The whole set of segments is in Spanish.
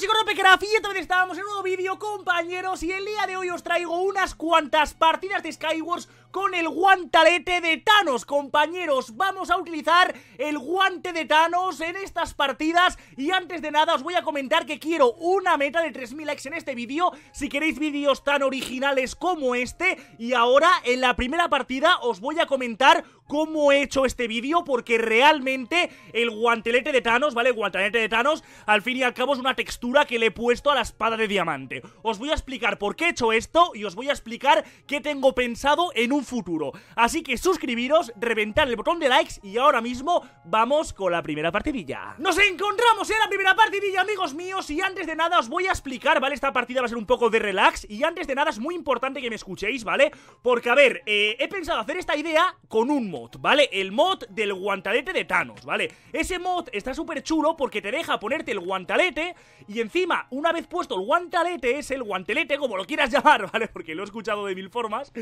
Y chicos de y también estábamos en un nuevo vídeo, compañeros Y el día de hoy os traigo unas cuantas partidas de Skywars con el guantalete de Thanos, compañeros. Vamos a utilizar el guante de Thanos en estas partidas. Y antes de nada os voy a comentar que quiero una meta de 3.000 likes en este vídeo. Si queréis vídeos tan originales como este. Y ahora, en la primera partida, os voy a comentar cómo he hecho este vídeo. Porque realmente el guantelete de Thanos, ¿vale? guantelete de Thanos, al fin y al cabo es una textura que le he puesto a la espada de diamante. Os voy a explicar por qué he hecho esto y os voy a explicar qué tengo pensado en un futuro. Así que suscribiros, reventar el botón de likes y ahora mismo vamos con la primera partidilla. Nos encontramos en la primera partidilla, amigos míos, y antes de nada os voy a explicar, ¿vale? Esta partida va a ser un poco de relax y antes de nada es muy importante que me escuchéis, ¿vale? Porque, a ver, eh, he pensado hacer esta idea con un mod, ¿vale? El mod del guantalete de Thanos, ¿vale? Ese mod está súper chulo porque te deja ponerte el guantalete y encima, una vez puesto el guantalete, es el guantelete, como lo quieras llamar, ¿vale? Porque lo he escuchado de mil formas,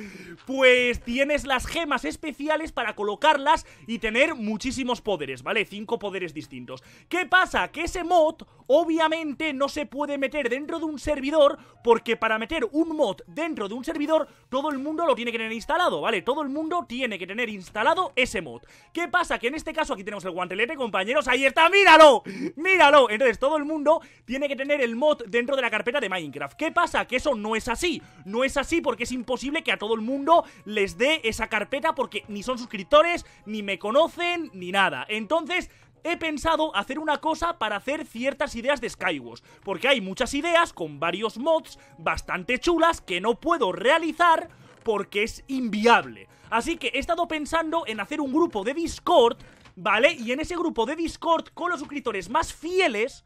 pues pues tienes las gemas especiales para colocarlas y tener muchísimos poderes, ¿vale? Cinco poderes distintos. ¿Qué pasa? Que ese mod obviamente no se puede meter dentro de un servidor porque para meter un mod dentro de un servidor todo el mundo lo tiene que tener instalado, ¿vale? Todo el mundo tiene que tener instalado ese mod. ¿Qué pasa? Que en este caso aquí tenemos el guantelete, compañeros. ¡Ahí está! ¡Míralo! ¡Míralo! Entonces todo el mundo tiene que tener el mod dentro de la carpeta de Minecraft. ¿Qué pasa? Que eso no es así. No es así porque es imposible que a todo el mundo le les dé esa carpeta porque ni son suscriptores, ni me conocen, ni nada. Entonces, he pensado hacer una cosa para hacer ciertas ideas de Skywars, porque hay muchas ideas con varios mods bastante chulas que no puedo realizar porque es inviable. Así que he estado pensando en hacer un grupo de Discord, ¿vale? Y en ese grupo de Discord, con los suscriptores más fieles,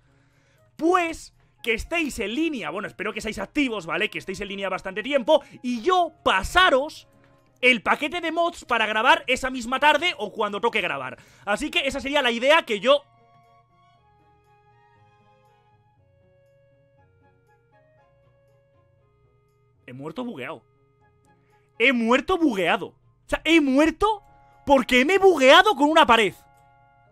pues que estéis en línea, bueno, espero que seáis activos, ¿vale? Que estéis en línea bastante tiempo, y yo pasaros el paquete de mods para grabar esa misma tarde o cuando toque grabar. Así que esa sería la idea que yo he muerto bugueado. He muerto bugueado. O sea, he muerto porque me he bugueado con una pared.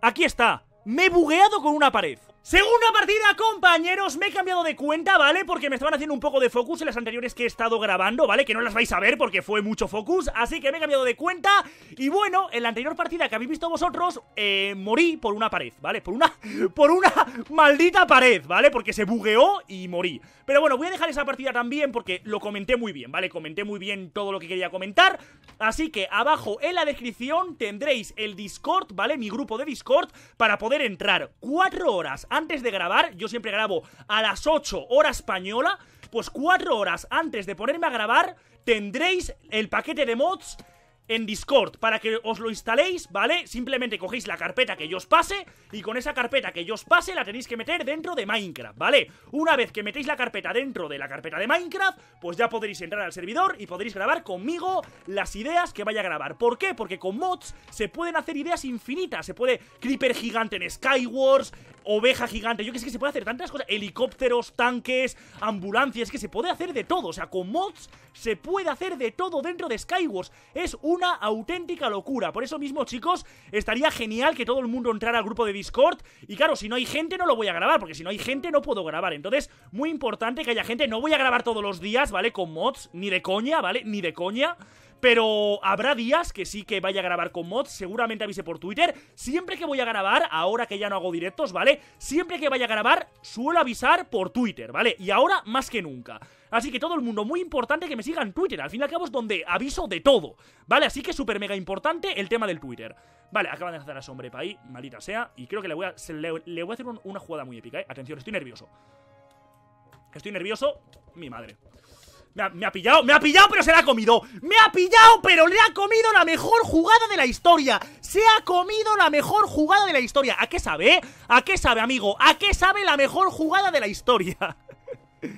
Aquí está. Me he bugueado con una pared. Segunda partida, compañeros, me he cambiado de cuenta, ¿vale? Porque me estaban haciendo un poco de focus en las anteriores que he estado grabando, ¿vale? Que no las vais a ver porque fue mucho focus, así que me he cambiado de cuenta Y bueno, en la anterior partida que habéis visto vosotros, eh, morí por una pared, ¿vale? Por una, por una maldita pared, ¿vale? Porque se bugueó y morí Pero bueno, voy a dejar esa partida también porque lo comenté muy bien, ¿vale? Comenté muy bien todo lo que quería comentar Así que abajo en la descripción tendréis el Discord, ¿vale? Mi grupo de Discord para poder entrar cuatro horas antes de grabar, yo siempre grabo a las 8 horas española, pues 4 horas antes de ponerme a grabar tendréis el paquete de mods en Discord para que os lo instaléis, ¿vale? Simplemente cogéis la carpeta que yo os pase y con esa carpeta que yo os pase la tenéis que meter dentro de Minecraft, ¿vale? Una vez que metéis la carpeta dentro de la carpeta de Minecraft, pues ya podréis entrar al servidor y podréis grabar conmigo las ideas que vaya a grabar. ¿Por qué? Porque con mods se pueden hacer ideas infinitas, se puede Creeper gigante en Skywars, oveja gigante. Yo que sé que se puede hacer tantas cosas. Helicópteros, tanques, ambulancias. Es que se puede hacer de todo. O sea, con mods se puede hacer de todo dentro de Skywars. Es una auténtica locura. Por eso mismo, chicos, estaría genial que todo el mundo entrara al grupo de Discord. Y claro, si no hay gente, no lo voy a grabar. Porque si no hay gente, no puedo grabar. Entonces, muy importante que haya gente. No voy a grabar todos los días, ¿vale? Con mods. Ni de coña, ¿vale? Ni de coña. Pero habrá días que sí que vaya a grabar con mods, seguramente avise por Twitter. Siempre que voy a grabar, ahora que ya no hago directos, ¿vale? Siempre que vaya a grabar, suelo avisar por Twitter, ¿vale? Y ahora más que nunca. Así que todo el mundo, muy importante que me sigan en Twitter. Al fin y al cabo es donde aviso de todo, ¿vale? Así que súper mega importante el tema del Twitter. Vale, acaban de hacer a Sombre ahí, maldita sea. Y creo que le voy a, le, voy a hacer una jugada muy épica, ¿eh? Atención, estoy nervioso. Estoy nervioso, mi madre. Me ha, pillado, me ha pillado, pero se la ha comido. Me ha pillado, pero le ha comido la mejor jugada de la historia. Se ha comido la mejor jugada de la historia. ¿A qué sabe? Eh? ¿A qué sabe, amigo? ¿A qué sabe la mejor jugada de la historia?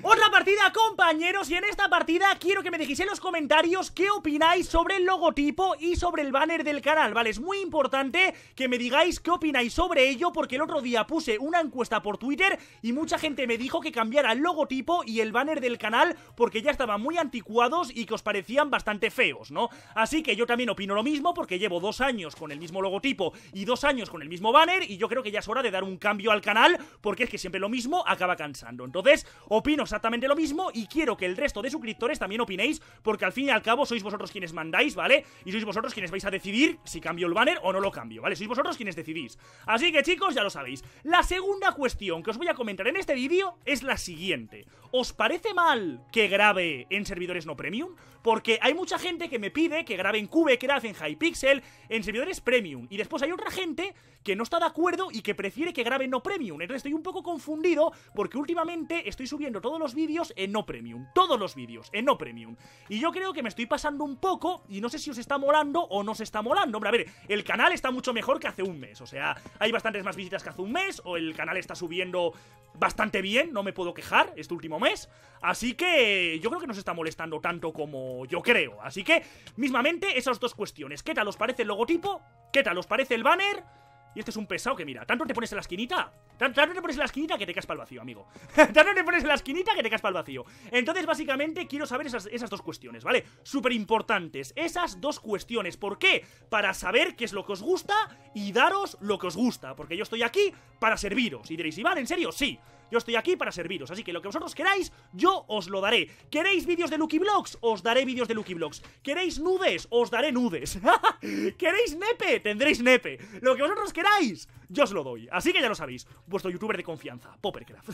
Otra partida, compañeros, y en esta partida quiero que me dejéis en los comentarios qué opináis sobre el logotipo y sobre el banner del canal, ¿vale? Es muy importante que me digáis qué opináis sobre ello, porque el otro día puse una encuesta por Twitter y mucha gente me dijo que cambiara el logotipo y el banner del canal porque ya estaban muy anticuados y que os parecían bastante feos, ¿no? Así que yo también opino lo mismo porque llevo dos años con el mismo logotipo y dos años con el mismo banner y yo creo que ya es hora de dar un cambio al canal porque es que siempre lo mismo acaba cansando. Entonces, opino exactamente lo mismo y quiero que el resto de suscriptores también opinéis, porque al fin y al cabo sois vosotros quienes mandáis, ¿vale? Y sois vosotros quienes vais a decidir si cambio el banner o no lo cambio, ¿vale? Sois vosotros quienes decidís. Así que chicos, ya lo sabéis. La segunda cuestión que os voy a comentar en este vídeo es la siguiente. ¿Os parece mal que grabe en servidores no premium? Porque hay mucha gente que me pide que grabe en CubeCraft, en Hypixel, en servidores premium. Y después hay otra gente que no está de acuerdo y que prefiere que grabe no premium. Entonces estoy un poco confundido porque últimamente estoy subiendo todos los vídeos en no premium. Todos los vídeos en no premium. Y yo creo que me estoy pasando un poco y no sé si os está molando o no se está molando. Hombre, a ver, el canal está mucho mejor que hace un mes. O sea, hay bastantes más visitas que hace un mes o el canal está subiendo bastante bien. No me puedo quejar este último mes. Así que yo creo que no se está molestando tanto como yo creo. Así que, mismamente, esas dos cuestiones. ¿Qué tal os parece el logotipo? ¿Qué tal os parece el banner? Y este es un pesado que mira, ¿tanto te pones en la esquinita? Ya no te pones la esquinita que te caspa el vacío, amigo. Ya no le pones la esquinita que te caspa el vacío. Entonces, básicamente, quiero saber esas, dos cuestiones, ¿vale? Súper importantes. Esas dos cuestiones. ¿Por qué? Para saber qué es lo que os gusta y daros lo que os gusta. Porque yo estoy aquí para serviros. Y diréis, Iván, ¿en serio? Sí. Yo estoy aquí para serviros, así que lo que vosotros queráis, yo os lo daré. ¿Queréis vídeos de Lucky Blocks? Os daré vídeos de Lucky Blocks. ¿Queréis nudes? Os daré nudes. ¿Queréis nepe? Tendréis nepe. Lo que vosotros queráis, yo os lo doy. Así que ya lo sabéis, vuestro youtuber de confianza, Poppercraft.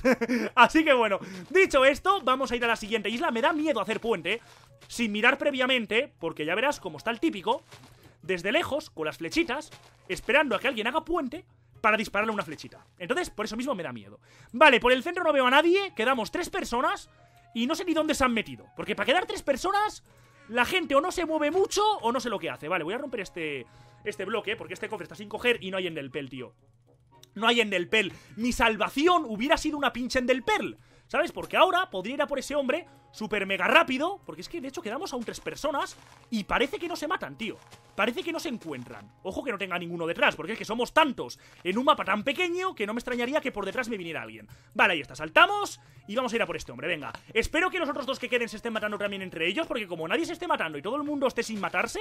Así que bueno, dicho esto, vamos a ir a la siguiente isla. Me da miedo hacer puente sin mirar previamente, porque ya verás cómo está el típico, desde lejos, con las flechitas, esperando a que alguien haga puente para dispararle una flechita. Entonces, por eso mismo me da miedo. Vale, por el centro no veo a nadie, quedamos tres personas y no sé ni dónde se han metido. Porque para quedar tres personas la gente o no se mueve mucho o no sé lo que hace. Vale, voy a romper este, este bloque, porque este cofre está sin coger y no hay en el pel, tío. No hay en el pel. Mi salvación hubiera sido una pinche en del pel. ¿Sabes? Porque ahora podría ir a por ese hombre súper mega rápido. Porque es que de hecho quedamos aún tres personas y parece que no se matan, tío. Parece que no se encuentran. Ojo que no tenga ninguno detrás, porque es que somos tantos en un mapa tan pequeño que no me extrañaría que por detrás me viniera alguien. Vale, ahí está, saltamos y vamos a ir a por este hombre, venga. Espero que los otros dos que queden se estén matando también entre ellos, porque como nadie se esté matando y todo el mundo esté sin matarse,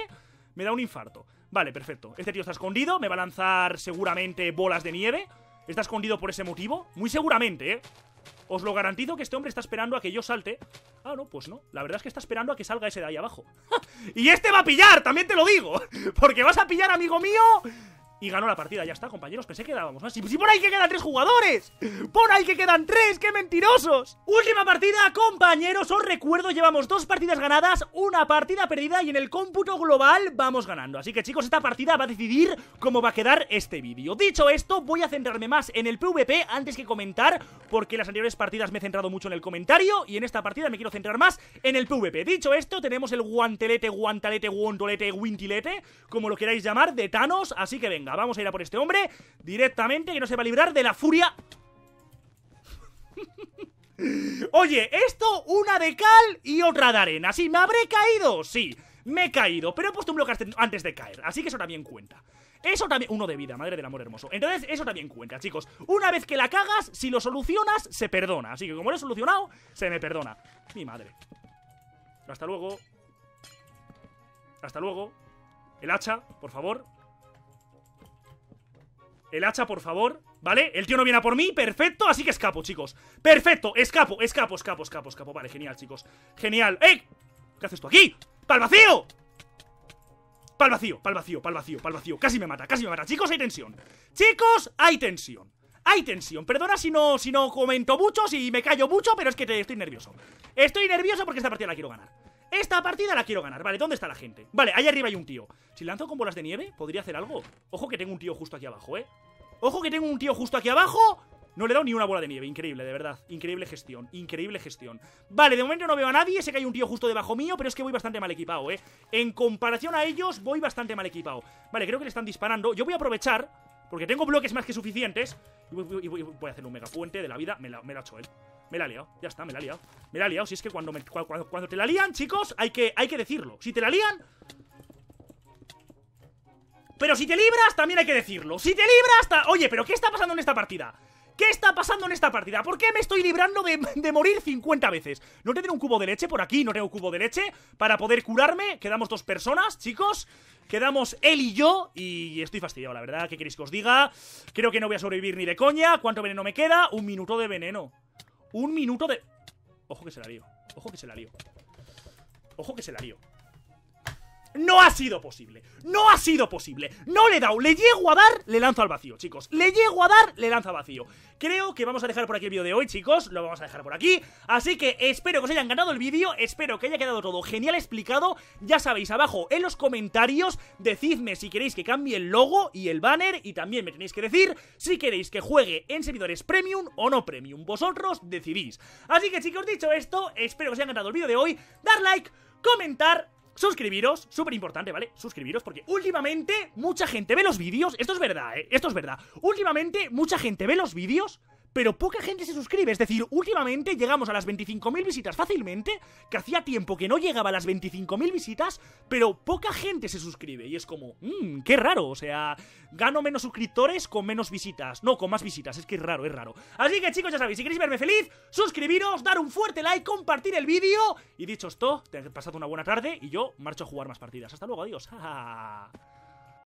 me da un infarto. Vale, perfecto. Este tío está escondido, me va a lanzar seguramente bolas de nieve. Está escondido por ese motivo, muy seguramente, ¿eh? Os lo garantizo que este hombre está esperando a que yo salte. Ah, no, pues no. La verdad es que está esperando a que salga ese de ahí abajo. y este va a pillar, también te lo digo. Porque vas a pillar, amigo mío, y ganó la partida, ya está, compañeros. Pensé que dábamos más. Si, por ahí que quedan tres jugadores. Por ahí que quedan tres, qué mentirosos. Última partida, compañeros. Os recuerdo, llevamos dos partidas ganadas, una partida perdida y en el cómputo global vamos ganando. Así que chicos, esta partida va a decidir cómo va a quedar este vídeo. Dicho esto, voy a centrarme más en el PvP antes que comentar, porque las anteriores partidas me he centrado mucho en el comentario y en esta partida me quiero centrar más en el PvP. Dicho esto, tenemos el guantelete, guantelete guantolete, guintilete, como lo queráis llamar, de Thanos. Así que venga vamos a ir a por este hombre directamente que no se va a librar de la furia. Oye, esto una de cal y otra de arena. ¿Sí me habré caído? Sí, me he caído, pero he puesto un bloque antes de caer, así que eso también cuenta. Eso también... Uno de vida, madre del amor hermoso. Entonces, eso también cuenta, chicos. Una vez que la cagas, si lo solucionas, se perdona. Así que como lo he solucionado, se me perdona. Mi madre. Hasta luego. Hasta luego. El hacha, por favor. El hacha, por favor, ¿vale? El tío no viene a por mí, perfecto, así que escapo, chicos Perfecto, escapo, escapo, escapo, escapo, escapo Vale, genial, chicos, genial ¡Eh! ¿Qué haces tú aquí? ¡Pal vacío! Pal vacío, pal vacío, pal vacío, pal vacío Casi me mata, casi me mata Chicos, hay tensión Chicos, hay tensión hay tensión. Perdona si no, si no comento mucho, si me callo mucho, pero es que estoy nervioso. Estoy nervioso porque esta partida la quiero ganar. Esta partida la quiero ganar. Vale, ¿dónde está la gente? Vale, ahí arriba hay un tío. Si lanzo con bolas de nieve, ¿podría hacer algo? Ojo que tengo un tío justo aquí abajo, ¿eh? Ojo que tengo un tío justo aquí abajo. No le he dado ni una bola de nieve, increíble, de verdad. Increíble gestión, increíble gestión. Vale, de momento no veo a nadie, sé que hay un tío justo debajo mío, pero es que voy bastante mal equipado, ¿eh? En comparación a ellos, voy bastante mal equipado. Vale, creo que le están disparando. Yo voy a aprovechar, porque tengo bloques más que suficientes, y voy, a hacer un megapuente de la vida, me me la ha hecho él. Me la ha liado, ya está, me la ha liado. Me la ha liado, si es que cuando, cuando, te la lían, chicos, hay que, hay que decirlo. Si te la lían... Pero si te libras, también hay que decirlo. Si te libras, oye, pero ¿qué está pasando en esta partida? ¿Qué está pasando en esta partida? ¿Por qué me estoy librando de, morir 50 veces? No tengo un cubo de leche por aquí, no tengo cubo de leche Para poder curarme, quedamos dos personas, chicos Quedamos él y yo Y estoy fastidiado, la verdad, ¿qué queréis que os diga? Creo que no voy a sobrevivir ni de coña ¿Cuánto veneno me queda? Un minuto de veneno un minuto de... Ojo que se la lío. Ojo que se la lío. Ojo que se la lío. No ha sido posible. No ha sido posible. No le he dado. Le llego a dar, le lanzo al vacío, chicos. Le llego a dar, le lanzo al vacío. Creo que vamos a dejar por aquí el vídeo de hoy, chicos. Lo vamos a dejar por aquí. Así que espero que os hayan ganado el vídeo. Espero que haya quedado todo genial explicado. Ya sabéis, abajo en los comentarios, decidme si queréis que cambie el logo y el banner. Y también me tenéis que decir si queréis que juegue en servidores premium o no premium. Vosotros decidís. Así que, chicos, dicho esto, espero que os haya ganado el vídeo de hoy. Dar like, comentar suscribiros, súper importante, ¿vale? Suscribiros porque últimamente mucha gente ve los vídeos, esto es verdad, ¿eh? Esto es verdad. Últimamente mucha gente ve los vídeos pero poca gente se suscribe. Es decir, últimamente llegamos a las 25.000 visitas fácilmente, que hacía tiempo que no llegaba a las 25.000 visitas, pero poca gente se suscribe. Y es como, mmm, qué raro. O sea, gano menos suscriptores con menos visitas. No, con más visitas. Es que es raro, es raro. Así que chicos, ya sabéis, si queréis verme feliz, suscribiros, dar un fuerte like, compartir el vídeo. Y dicho esto, te pasado una buena tarde y yo marcho a jugar más partidas. Hasta luego, adiós.